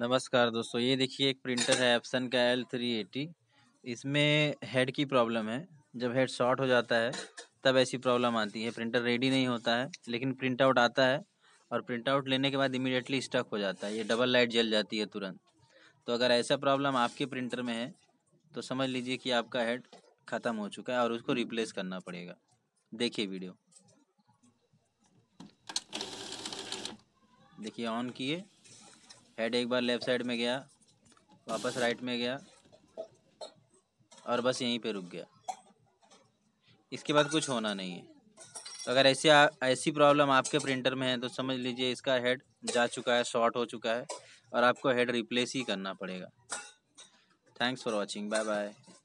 नमस्कार दोस्तों ये देखिए एक प्रिंटर है एप्सन का एल थ्री एटी इसमें हेड की प्रॉब्लम है जब हेड शॉर्ट हो जाता है तब ऐसी प्रॉब्लम आती है प्रिंटर रेडी नहीं होता है लेकिन प्रिंट आउट आता है और प्रिंट आउट लेने के बाद इमिडिएटली स्टक हो जाता है ये डबल लाइट जल जाती है तुरंत तो अगर ऐसा प्रॉब्लम आपके प्रिंटर में है तो समझ लीजिए कि आपका हेड ख़त्म हो चुका है और उसको रिप्लेस करना पड़ेगा देखिए वीडियो देखिए ऑन किए हेड एक बार लेफ्ट साइड में गया वापस राइट में गया और बस यहीं पे रुक गया इसके बाद कुछ होना नहीं है अगर ऐसे ऐसी प्रॉब्लम आपके प्रिंटर में है तो समझ लीजिए इसका हेड जा चुका है शॉर्ट हो चुका है और आपको हेड रिप्लेस ही करना पड़ेगा thanks for watching bye bye